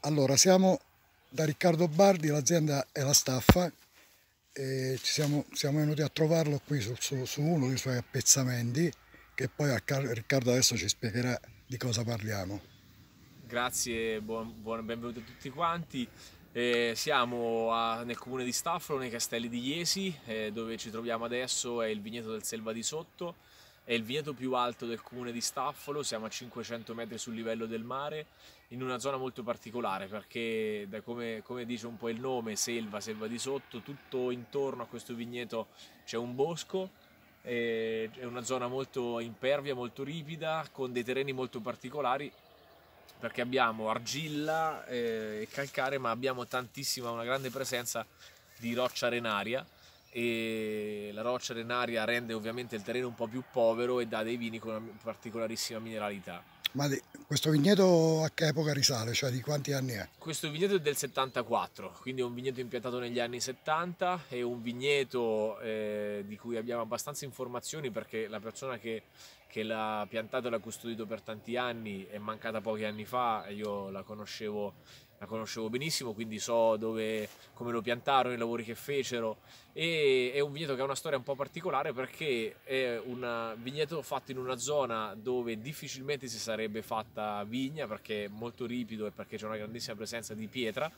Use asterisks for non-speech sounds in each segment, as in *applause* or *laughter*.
Allora, siamo da Riccardo Bardi, l'azienda è la staffa, e siamo, siamo, venuti a trovarlo qui su, su, su, uno dei suoi appezzamenti, che poi Riccardo adesso ci spiegherà di cosa parliamo. Grazie, buon, buon benvenuti a tutti quanti. Eh, siamo a, nel comune di Staffolo, nei castelli di Iesi, eh, dove ci troviamo adesso è il vigneto del Selva di Sotto, è il vigneto più alto del comune di Staffolo, siamo a 500 metri sul livello del mare, in una zona molto particolare perché, come, come, dice un po' il nome, selva, selva di sotto, tutto intorno a questo vigneto c'è un bosco, è una zona molto impervia, molto ripida, con dei terreni molto particolari perché abbiamo argilla eh, e calcare ma abbiamo tantissima, una grande presenza di roccia arenaria e la roccia arenaria rende ovviamente il terreno un po' più povero e dà dei vini con una particolarissima mineralità. Ma questo vigneto a che epoca risale? Cioè di quanti anni è? Questo vigneto è del 74, quindi è un vigneto impiantato negli anni 70, è un vigneto eh, di cui abbiamo abbastanza informazioni perché la persona che, che l'ha piantato e l'ha custodito per tanti anni è mancata pochi anni fa, io la conoscevo la conoscevo benissimo, quindi so dove, come lo piantarono, i lavori che fecero. E è un vigneto che ha una storia un po' particolare perché è un vigneto fatto in una zona dove difficilmente si sarebbe fatta vigna perché è molto ripido e perché c'è una grandissima presenza di pietra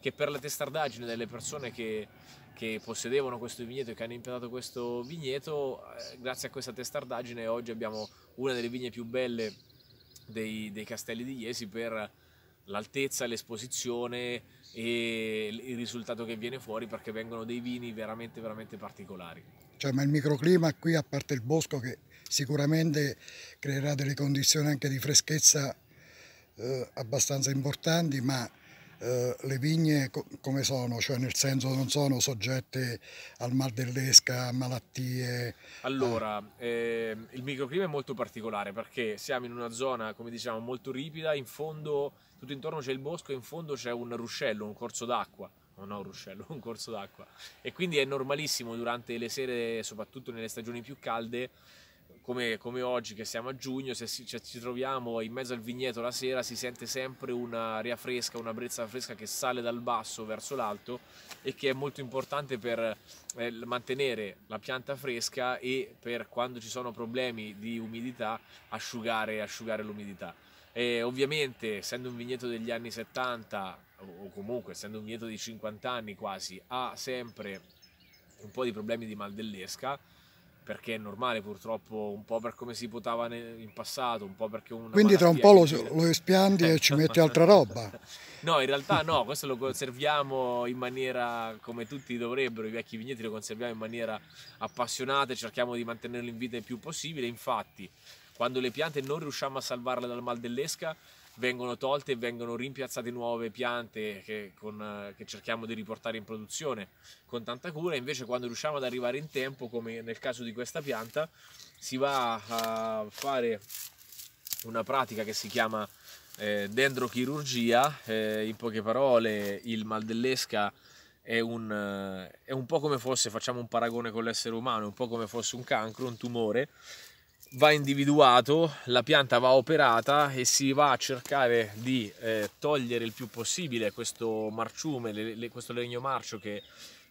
che per la testardaggine delle persone che, che possedevano questo vigneto e che hanno impiantato questo vigneto, eh, grazie a questa testardaggine oggi abbiamo una delle vigne più belle dei, dei castelli di Iesi per l'altezza, l'esposizione e il risultato che viene fuori perché vengono dei vini veramente veramente particolari. Cioè, ma il microclima qui, a parte il bosco che sicuramente creerà delle condizioni anche di freschezza eh, abbastanza importanti, ma eh, le vigne co come sono? Cioè nel senso non sono soggette al mal dell'esca, a malattie? Allora, eh, il microclima è molto particolare perché siamo in una zona, come diciamo, molto ripida, in fondo, tutto intorno c'è il bosco, e in fondo c'è un ruscello, un corso d'acqua non ho un ruscello, *laughs* un corso d'acqua. E quindi è normalissimo durante le sere, soprattutto nelle stagioni più calde, come, come oggi che siamo a giugno, se si, cioè, ci troviamo in mezzo al vigneto la sera si sente sempre un'aria fresca, una brezza fresca che sale dal basso verso l'alto e che è molto importante per eh, mantenere la pianta fresca e per quando ci sono problemi di umidità asciugare, asciugare l'umidità. E ovviamente, essendo un vigneto degli anni 70, o comunque essendo un vigneto di 50 anni quasi, ha sempre un po' di problemi di mal dell'esca perché è normale purtroppo, un po' per come si potava in passato, un po' perché una Quindi tra un po' lo, lo espiandi e ci metti altra roba. *laughs* no, in realtà no, questo lo conserviamo in maniera come tutti dovrebbero, i vecchi vigneti lo conserviamo in maniera appassionata e cerchiamo di mantenerlo in vita il più possibile. Infatti, quando le piante non riusciamo a salvarle dal mal dell'esca, vengono tolte e vengono rimpiazzate nuove piante che, con, che, cerchiamo di riportare in produzione con tanta cura, invece quando riusciamo ad arrivare in tempo, come nel caso di questa pianta, si va a fare una pratica che si chiama eh, dendrochirurgia, eh, in poche parole il mal dell'esca è un, eh, è un po' come fosse, facciamo un paragone con l'essere umano, è un po' come fosse un cancro, un tumore, va individuato, la pianta va operata e si va a cercare di eh, togliere il più possibile questo marciume, le, le, questo legno marcio che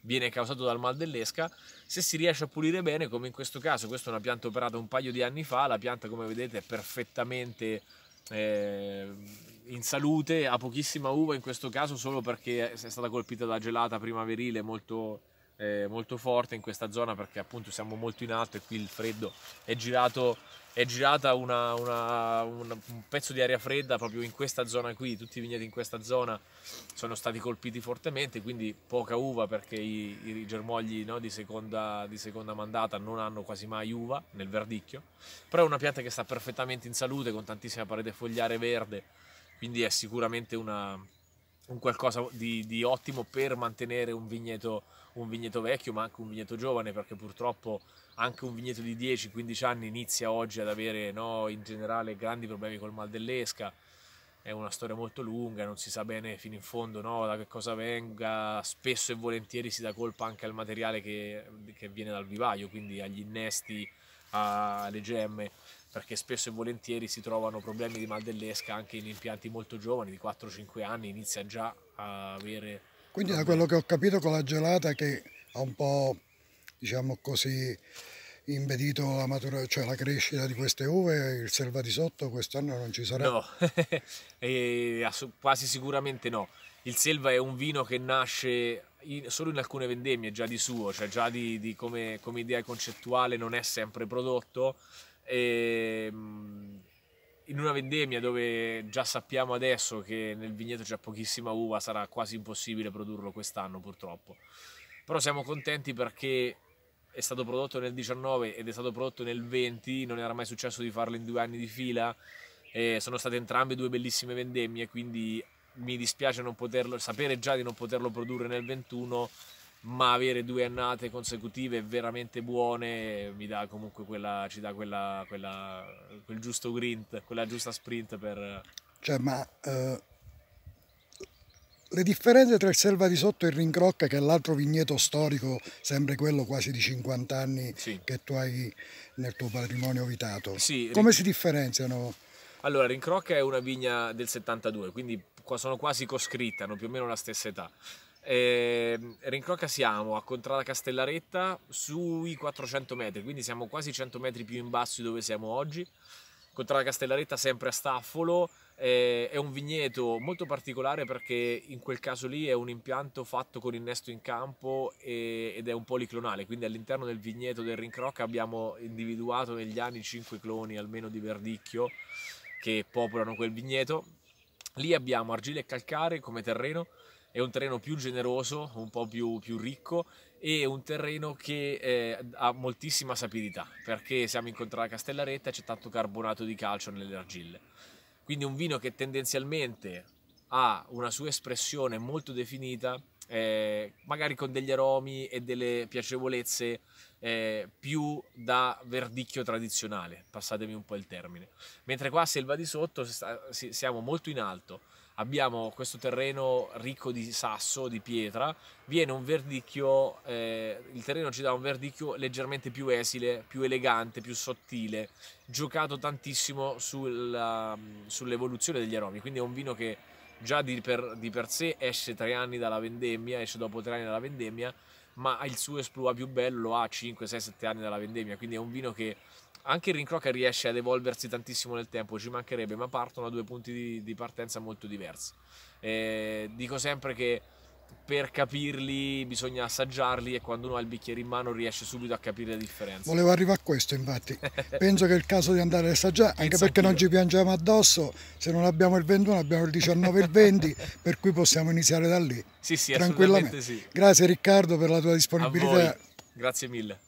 viene causato dal mal dell'esca. Se si riesce a pulire bene, come in questo caso, questa è una pianta operata un paio di anni fa, la pianta come vedete è perfettamente eh, in salute, ha pochissima uva in questo caso solo perché è stata colpita da gelata primaverile molto eh, molto forte in questa zona perché appunto siamo molto in alto e qui il freddo è girato è girata una, una, una, un pezzo di aria fredda proprio in questa zona qui tutti i vigneti in questa zona sono stati colpiti fortemente quindi poca uva perché i, i germogli no, di, seconda, di, seconda, mandata non hanno quasi mai uva nel verdicchio però è una pianta che sta perfettamente in salute con tantissima parete fogliare verde quindi è sicuramente una un qualcosa di, di ottimo per mantenere un vigneto, un vigneto, vecchio ma anche un vigneto giovane perché purtroppo anche un vigneto di 10-15 anni inizia oggi ad avere no, in generale grandi problemi col mal dell'esca è una storia molto lunga, non si sa bene fino in fondo no, da che cosa venga, spesso e volentieri si dà colpa anche al materiale che, che viene dal vivaio, quindi agli innesti, alle gemme, perché spesso e volentieri si trovano problemi di mal dell'esca anche in impianti molto giovani, di 4-5 anni, inizia già a avere... Quindi da quello che ho capito con la gelata che ha un po', diciamo così, impedito la, matura, cioè la crescita di queste uve, il selva di sotto quest'anno non ci sarà? No, *laughs* quasi sicuramente no. Il selva è un vino che nasce in, solo in alcune vendemmie già di suo, cioè già di, di come, come idea concettuale non è sempre prodotto, e, ehm, in una vendemmia dove già sappiamo adesso che nel vigneto c'è pochissima uva, sarà quasi impossibile produrlo quest'anno purtroppo. Però siamo contenti perché è stato prodotto nel 19 ed è stato prodotto nel 20, non era mai successo di farlo in due anni di fila. E sono state entrambe due bellissime vendemmie, quindi mi dispiace non poterlo, sapere già di non poterlo produrre nel 21 ma avere due annate consecutive veramente buone dà quella, ci dà quella, quella, quel giusto grint, quella giusta sprint per... Cioè, ma eh, le differenze tra il Selva di Sotto e il Rincrocca, che è l'altro vigneto storico, sempre quello quasi di 50 anni sì. che tu hai nel tuo patrimonio vitato, sì, come si differenziano? Allora, Rincrocca è una vigna del 72, quindi sono quasi coscritta, hanno più o meno la stessa età. Eh, Rincroca siamo a Contrada Castellaretta sui 400 metri, quindi siamo quasi 100 metri più in basso di dove siamo oggi. Contrada Castellaretta sempre a Staffolo, eh, è un vigneto molto particolare perché in quel caso lì è un impianto fatto con innesto in campo e, ed è un policlonale, quindi all'interno del vigneto del Rincroca abbiamo individuato negli anni 5 cloni almeno di verdicchio che popolano quel vigneto. Lì abbiamo argile e calcare come terreno, è un terreno più generoso, un po' più, più ricco e un terreno che eh, ha moltissima sapidità perché siamo in contra la Castellaretta e c'è tanto carbonato di calcio nelle argille. Quindi un vino che tendenzialmente ha una sua espressione molto definita, eh, magari con degli aromi e delle piacevolezze eh, più da verdicchio tradizionale, passatemi un po' il termine. Mentre qua a Selva di Sotto siamo molto in alto, abbiamo questo terreno ricco di sasso, di pietra, viene un verdicchio, eh, il terreno ci dà un verdicchio leggermente più esile, più elegante, più sottile, giocato tantissimo sulla, sull'evoluzione degli aromi, quindi è un vino che già di per, di per sé esce tre anni dalla vendemmia, esce dopo tre anni dalla vendemmia, ma il suo esplua più bello ha 5, 6, 7 anni dalla vendemmia, quindi è un vino che anche il rincroca riesce ad evolversi tantissimo nel tempo, ci mancherebbe, ma partono da due punti di, di partenza molto diversi. Eh, dico sempre che per capirli bisogna assaggiarli e quando uno ha il bicchiere in mano riesce subito a capire la differenza. Volevo arrivare a questo infatti, *laughs* penso che è il caso di andare ad assaggiare, anche perché non ci piangiamo addosso, se non abbiamo il 21 abbiamo il 19 e il 20, per cui possiamo iniziare da lì. Sì, sì, tranquillamente. Sì. Grazie Riccardo per la tua disponibilità. Grazie mille.